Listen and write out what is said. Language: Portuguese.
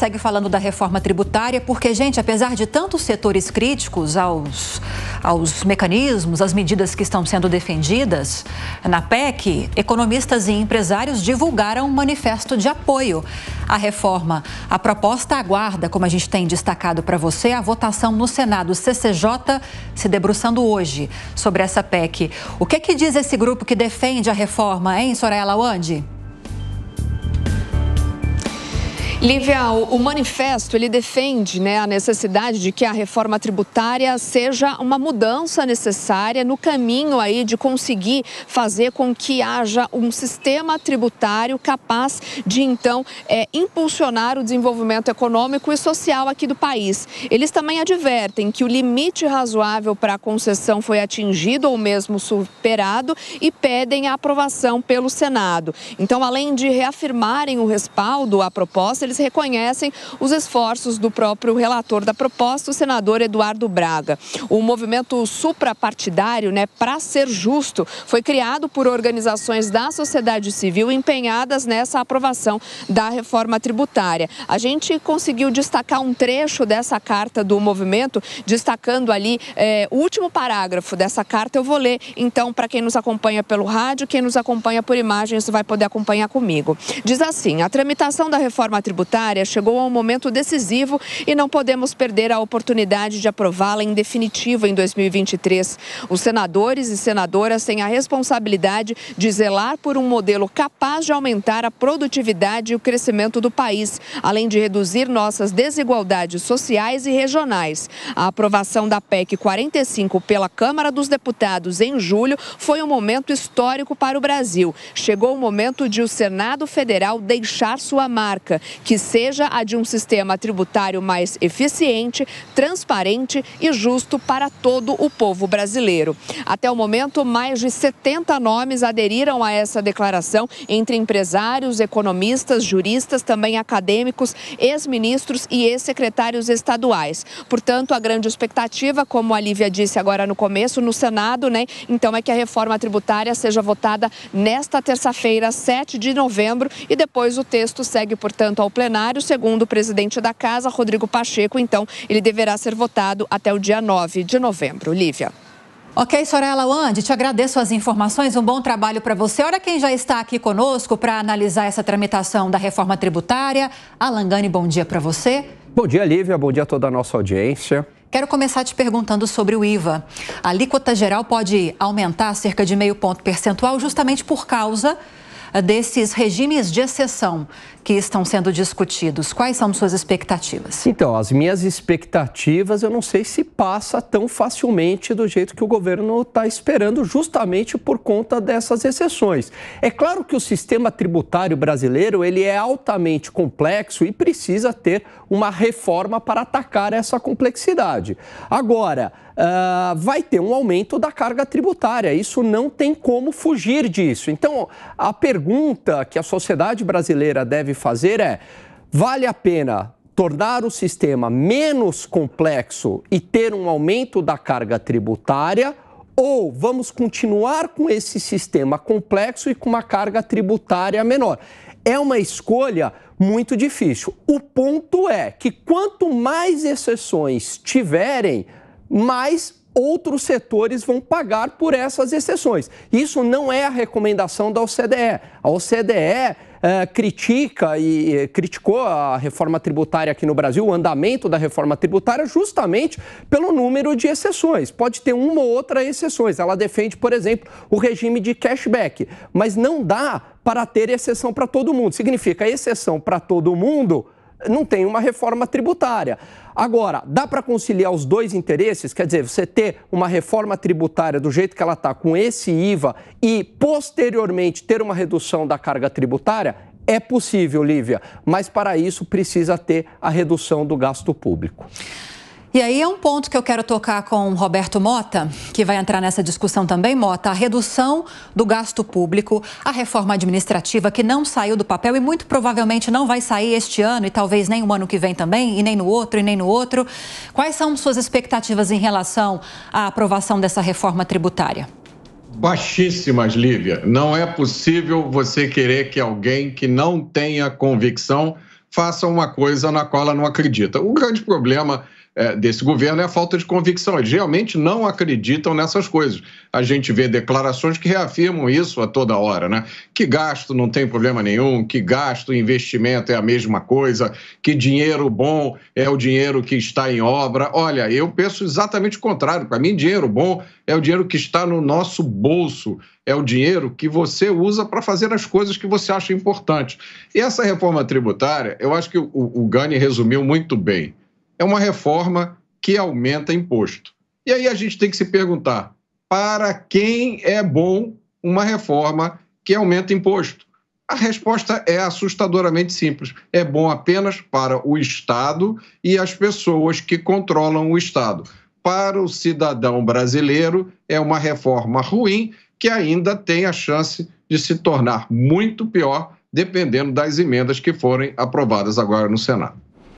segue falando da reforma tributária, porque, gente, apesar de tantos setores críticos aos, aos mecanismos, às medidas que estão sendo defendidas na PEC, economistas e empresários divulgaram um manifesto de apoio à reforma. A proposta aguarda, como a gente tem destacado para você, a votação no Senado. CCJ se debruçando hoje sobre essa PEC. O que é que diz esse grupo que defende a reforma, hein, Soraya Lawande? Lívia, o manifesto ele defende né, a necessidade de que a reforma tributária seja uma mudança necessária no caminho aí de conseguir fazer com que haja um sistema tributário capaz de então é, impulsionar o desenvolvimento econômico e social aqui do país. Eles também advertem que o limite razoável para a concessão foi atingido ou mesmo superado e pedem a aprovação pelo Senado. Então, além de reafirmarem o respaldo à proposta, eles reconhecem os esforços do próprio relator da proposta, o senador Eduardo Braga. O movimento suprapartidário, né, para ser justo, foi criado por organizações da sociedade civil empenhadas nessa aprovação da reforma tributária. A gente conseguiu destacar um trecho dessa carta do movimento, destacando ali é, o último parágrafo dessa carta. Eu vou ler, então, para quem nos acompanha pelo rádio, quem nos acompanha por imagens vai poder acompanhar comigo. Diz assim: a tramitação da reforma tributária tributária chegou a um momento decisivo e não podemos perder a oportunidade de aprová-la em definitiva em 2023. Os senadores e senadoras têm a responsabilidade de zelar por um modelo capaz de aumentar a produtividade e o crescimento do país, além de reduzir nossas desigualdades sociais e regionais. A aprovação da PEC 45 pela Câmara dos Deputados em julho foi um momento histórico para o Brasil. Chegou o momento de o Senado Federal deixar sua marca, que seja a de um sistema tributário mais eficiente, transparente e justo para todo o povo brasileiro. Até o momento, mais de 70 nomes aderiram a essa declaração, entre empresários, economistas, juristas, também acadêmicos, ex-ministros e ex-secretários estaduais. Portanto, a grande expectativa, como a Lívia disse agora no começo, no Senado, né? Então é que a reforma tributária seja votada nesta terça-feira, 7 de novembro, e depois o texto segue, portanto, ao plenário plenário. Segundo o presidente da casa, Rodrigo Pacheco, então, ele deverá ser votado até o dia 9 de novembro. Lívia. Ok, Sorella Wande, te agradeço as informações, um bom trabalho para você. Olha quem já está aqui conosco para analisar essa tramitação da reforma tributária. Alangani, bom dia para você. Bom dia, Lívia, bom dia a toda a nossa audiência. Quero começar te perguntando sobre o IVA. A alíquota geral pode aumentar cerca de meio ponto percentual justamente por causa desses regimes de exceção que estão sendo discutidos? Quais são suas expectativas? Então, as minhas expectativas, eu não sei se passa tão facilmente do jeito que o governo está esperando, justamente por conta dessas exceções. É claro que o sistema tributário brasileiro ele é altamente complexo e precisa ter uma reforma para atacar essa complexidade. Agora, ah, vai ter um aumento da carga tributária. Isso não tem como fugir disso. Então, a pergunta que a sociedade brasileira deve fazer é: vale a pena tornar o sistema menos complexo e ter um aumento da carga tributária? Ou vamos continuar com esse sistema complexo e com uma carga tributária menor? É uma escolha muito difícil. O ponto é que quanto mais exceções tiverem, mas outros setores vão pagar por essas exceções. Isso não é a recomendação da OCDE. A OCDE eh, critica e eh, criticou a reforma tributária aqui no Brasil, o andamento da reforma tributária, justamente pelo número de exceções. Pode ter uma ou outra exceções. Ela defende, por exemplo, o regime de cashback, mas não dá para ter exceção para todo mundo. Significa exceção para todo mundo não tem uma reforma tributária. Agora, dá para conciliar os dois interesses? Quer dizer, você ter uma reforma tributária do jeito que ela está, com esse IVA, e posteriormente ter uma redução da carga tributária? É possível, Lívia, mas para isso precisa ter a redução do gasto público. E aí é um ponto que eu quero tocar com Roberto Mota, que vai entrar nessa discussão também, Mota, a redução do gasto público, a reforma administrativa que não saiu do papel e muito provavelmente não vai sair este ano e talvez nem o ano que vem também, e nem no outro, e nem no outro. Quais são suas expectativas em relação à aprovação dessa reforma tributária? Baixíssimas, Lívia. Não é possível você querer que alguém que não tenha convicção faça uma coisa na qual ela não acredita. O grande problema é, desse governo é a falta de convicção. Eles realmente não acreditam nessas coisas. A gente vê declarações que reafirmam isso a toda hora, né? Que gasto não tem problema nenhum, que gasto e investimento é a mesma coisa, que dinheiro bom é o dinheiro que está em obra. Olha, eu penso exatamente o contrário. Para mim, dinheiro bom é o dinheiro que está no nosso bolso, é o dinheiro que você usa para fazer as coisas que você acha importantes. E essa reforma tributária, eu acho que o, o Gani resumiu muito bem é uma reforma que aumenta imposto. E aí a gente tem que se perguntar: para quem é bom uma reforma que aumenta imposto? A resposta é assustadoramente simples. É bom apenas para o Estado e as pessoas que controlam o Estado. Para o cidadão brasileiro, é uma reforma ruim que ainda tem a chance de se tornar muito pior, dependendo das emendas que forem aprovadas agora no Senado.